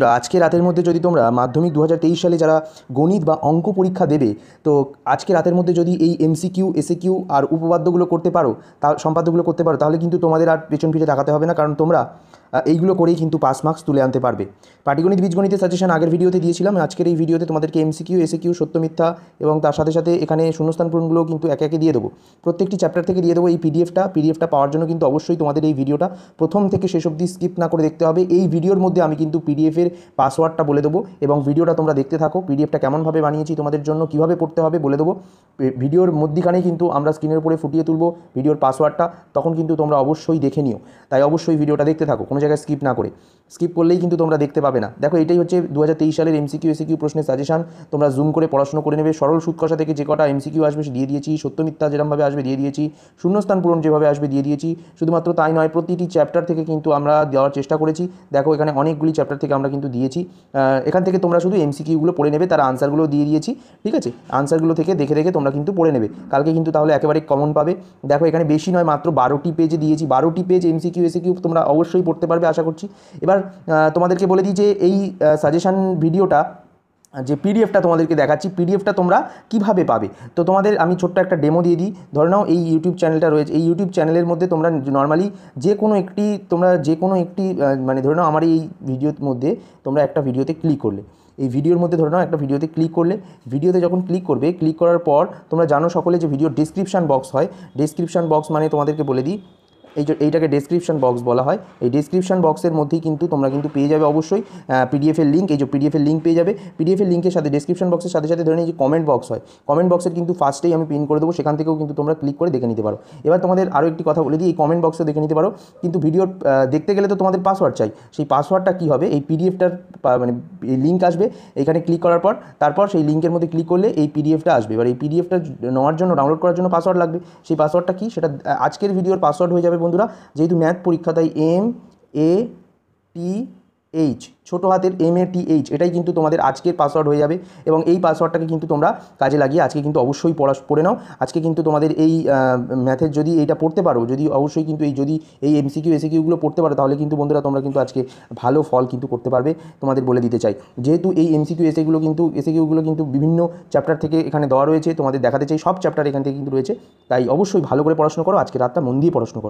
বন্ধুরা আজকে রাতের মধ্যে যদি তোমরা মাধ্যমিক দু সালে যারা গণিত বা অঙ্ক পরীক্ষা দেবে তো আজকে রাতের মধ্যে যদি এই এমসিকিউ এসএকিউ আর উপবাদ্যগুলো করতে পারো তা সম্পাদ্যগুলো করতে পারো তাহলে কিন্তু তোমাদের আর পেছন ফিরে তাকাতে হবে না কারণ তোমরা এইগুলো করেই কিন্তু পাস মার্কস তুলে আনতে পারবে পাটিগণিত বীজগণিতের সাজেশন আগের ভিডিওতে দিয়েছিলাম আজকের এই ভিডিওতে তোমাদেরকে এমসিকিউ এসএকিউ সত্য মিথ্যা এবং তার সাথে সাথে এখানে শূন্যস্থান পূরণগুলো কিন্তু একে একে দিয়ে দেবো প্রত্যেকটি চ্যাপ্টার থেকে দিয়ে দেবো এই পিডিএফটা পিডিএফটা পাওয়ার জন্য কিন্তু অবশ্যই তোমাদের এই ভিডিওটা প্রথম থেকে শেষ অবধি স্কিপ না করে দেখতে হবে এই ভিডিওর মধ্যে আমি কিন্তু পিডিএফের পাসওয়ার্ডটা বলে দেবো এবং ভিডিওটা তোমরা দেখতে থাকো পিডিএফটা কেমনভাবে বানিয়েছি তোমাদের জন্য কীভাবে পড়তে হবে বলে দেবো ভিডিওর মধ্যিখানেই কিন্তু আমরা স্ক্রিনের উপরে ফুটিয়ে তুলবো ভিডিওর পাসওয়ার্ডটা তখন কিন্তু তোমরা অবশ্যই দেখে নিও তাই অবশ্যই ভিডিওটা দেখতে থাকো কোনো জায়গায় স্কিপ না করে স্কিপ করলেই কিন্তু তোমরা দেখতে পাবে না দেখো এটাই হচ্ছে দু সালের এমসিকিউ এসিকিউ প্রশ্নের সাজেশান তোমরা জুম করে পড়াশোনা করে নেবে সরল সুৎকষা থেকে যে কটা এমসিকিউ আসবে দিয়ে দিয়েছি সত্য মিথ্যা যেরকমভাবে আসবে দিয়ে দিয়েছি শূন্যস্থান পূরণ যেভাবে আসবে দিয়ে দিয়েছি শুধুমাত্র তাই নয় প্রতিটি চ্যাপ্টার থেকে কিন্তু আমরা দেওয়ার চেষ্টা করেছি দেখো এখানে অনেকগুলি চ্যাপ্টার থেকে আমরা কিন্তু দিয়েছি এখান থেকে তোমরা শুধু এমসিকিউগুলো পড়ে নেবে তার আনসারগুলো দিয়ে দিয়েছি ঠিক আছে আনসারগুলো থেকে দেখে দেখে তোমরা কিন্তু পড়ে নেবে কালকে কিন্তু তাহলে একেবারে কমন পাবে দেখো এখানে বেশি নয় মাত্র বারোটি পেজে দিয়েছি বারোটি পেজ এমসিকিউ এসিকিউ তোমরা অবশ্যই পড়তে পারবে আশা করছি এবার তোমাদেরকে বলে দিই যে এই সাজেশান ভিডিওটা যে পিডিএফটা তোমাদেরকে দেখাচ্ছি পিডিএফটা তোমরা কিভাবে পাবে তো তোমাদের আমি ছোট্ট একটা ডেমো দিয়ে দিই ধরে নাও এই ইউটিউব চ্যানেলটা রয়েছে এই ইউটিউব চ্যানেলের মধ্যে তোমরা নর্মালি যে কোনো একটি তোমরা যে কোনো একটি মানে ধরে নাও আমার এই ভিডিওর মধ্যে তোমরা একটা ভিডিওতে ক্লিক করলে এই ভিডিওর মধ্যে ধরে নাও একটা ভিডিওতে ক্লিক করলে ভিডিওতে যখন ক্লিক করবে ক্লিক করার পর তোমরা জানো সকলে যে ভিডিও ডিসক্রিপশান বক্স হয় ডিসক্রিপশান বক্স মানে তোমাদেরকে বলে দিই এই যে এইটাকে ডেসক্রিপশন বক্স বলা হয় এই ডেসক্রিপশন বক্সের মধ্যেই কিন্তু তোমরা কিন্তু পেয়ে যাবে অবশ্যই পিডিএফের লিঙ্ক এই যে পিডিএফের লিঙ্ক পেয়ে যাবে পিডিএফের লিঙ্কের সাথে ডেসক্রিপশন বক্সের সাথে সাথে ধরে নিয়ে যে কমেন্ট বক্স হয় কমেন্ট বক্সের কিন্তু ফার্স্টেই আমি পিন করে দেবো সেখান থেকেও কিন্তু তোমরা ক্লিক করে দেখে নিতে পারো এবার তোমাদের আরও একটি কথা বলে দিই এই কমেন্ট বক্সে দেখে নিতে পারো কিন্তু ভিডিও দেখতে গেলে তো তোমাদের পাসওয়ার্ড চাই সেই পাসওয়ার্ডটা কী হবে এই পিডিএফটার মানে লিঙ্ক আসবে এখানে ক্লিক করার পর তারপর সেই লিঙ্কের মধ্যে ক্লিক করলে এই পিডিএফটা আসবে এবার এই পিডিএফটা নেওয়ার জন্য ডাউনলোড করার জন্য পাসওয়ার্ড লাগবে সেই পাসওয়ার্ডটা কি সেটা আজকের ভিডিওর পাসওয়ার্ড হয়ে যাবে বন্ধুরা যেহেতু ম্যাথ পরীক্ষা তাই এম এ টি এইচ ছোটো হাতের এম এ টি এইচ এটাই কিন্তু তোমাদের আজকের পাসওয়ার্ড হয়ে যাবে এবং এই পাসওয়ার্ডটাকে কিন্তু তোমরা কাজে লাগিয়ে আজকে কিন্তু অবশ্যই পড়া পড়ে নাও আজকে কিন্তু তোমাদের এই ম্যাথের যদি এটা পড়তে পারো যদি অবশ্যই কিন্তু এই যদি এই কিউ এমসিকিউ কিউগুলো পড়তে পারো তাহলে কিন্তু বন্ধুরা তোমরা কিন্তু আজকে ভালো ফল কিন্তু করতে পারবে তোমাদের বলে দিতে চাই যেহেতু এই কিউ এস এগুলো কিন্তু কিউগুলো কিন্তু বিভিন্ন চ্যাপ্টার থেকে এখানে দেওয়া রয়েছে তোমাদের দেখাতে চাই সব চ্যাপ্টার এখান থেকে কিন্তু রয়েছে তাই অবশ্যই ভালো করে পড়াশোনা করো আজকে রাতটা মন দিয়ে পড়াশোনা করো